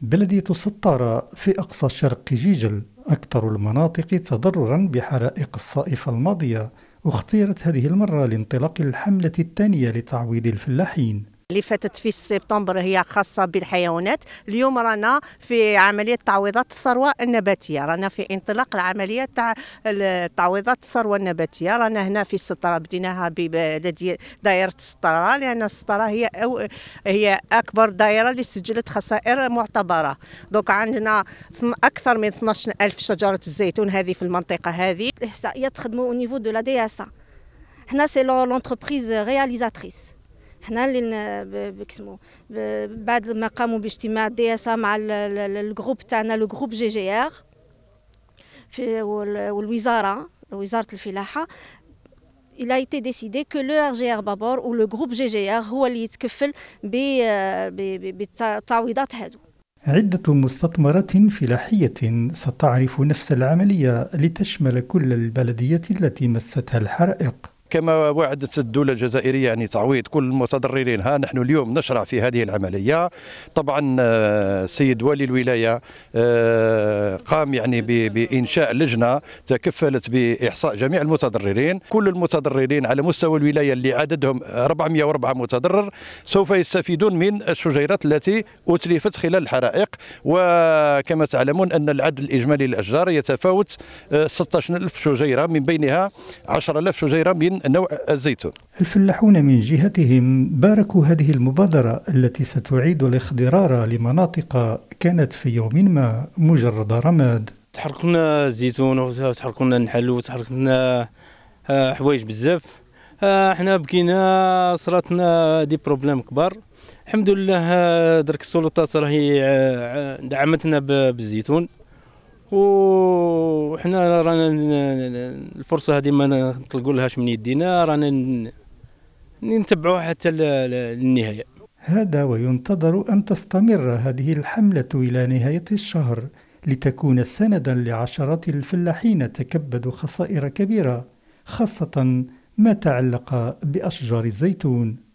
بلدية السطارة في أقصى شرق جيجل أكثر المناطق تضررا بحرائق الصائف الماضية اختيرت هذه المرة لانطلاق الحملة الثانية لتعويض الفلاحين اللي فاتت في سبتمبر هي خاصه بالحيوانات اليوم رانا في عمليه تعويضات الثروه النباتيه رانا في انطلاق العمليه تاع تعويضات الثروه النباتيه رانا هنا في السطره بديناها بدائره السطره لان السطره هي أو هي اكبر دائره اللي سجلت خسائر معتبره دوك عندنا اكثر من 12 ألف شجره الزيتون هذه في المنطقه هذه الاحصائيات تخدموا او نيفو دو لا دي اس حنا سي لونتربريز رياليزاتريس حنا اللي بكسمو بعد ما قاموا باجتماع دي اس مع الجروب تاعنا لو جروب جي جي ار في والوزاره وزاره الفلاحه il a été décidé que le RGR Babor ou le groupe GGR هو اللي يتكفل بالتعويضات هادو عدة مستثمرات فلاحية ستعرف نفس العملية لتشمل كل البلديات التي مستها الحرائق كما وعدت الدولة الجزائرية يعني تعويض كل المتضررين ها نحن اليوم نشرع في هذه العملية طبعا السيد آه، والي الولاية آه، قام يعني بإنشاء لجنة تكفلت بإحصاء جميع المتضررين كل المتضررين على مستوى الولاية اللي عددهم 404 متضرر سوف يستفيدون من الشجيرات التي أتلفت خلال الحرائق وكما تعلمون أن العدد الإجمالي للأشجار يتفاوت 16000 آه، شجيرة من بينها 10000 شجيرة من نوع الزيتون الفلاحون من جهتهم باركوا هذه المبادرة التي ستعيد الاخضرار لمناطق كانت في يوم ما مجرد رماد تحرق لنا الزيتون وتحرق لنا النحل وتحرق لنا آه، حوايج بزاف احنا آه، بكينا صراتنا دي بروبليم كبار الحمد لله آه، درك السلطات راهي دعمتنا بالزيتون وحنا رانا الفرصه هذه ما نطلقوا لهاش من يدينا رانا نتبعوها حتى للنهايه هذا وينتظر ان تستمر هذه الحمله الى نهايه الشهر لتكون سندا لعشرات الفلاحين تكبدوا خسائر كبيره خاصه ما تعلق باشجار الزيتون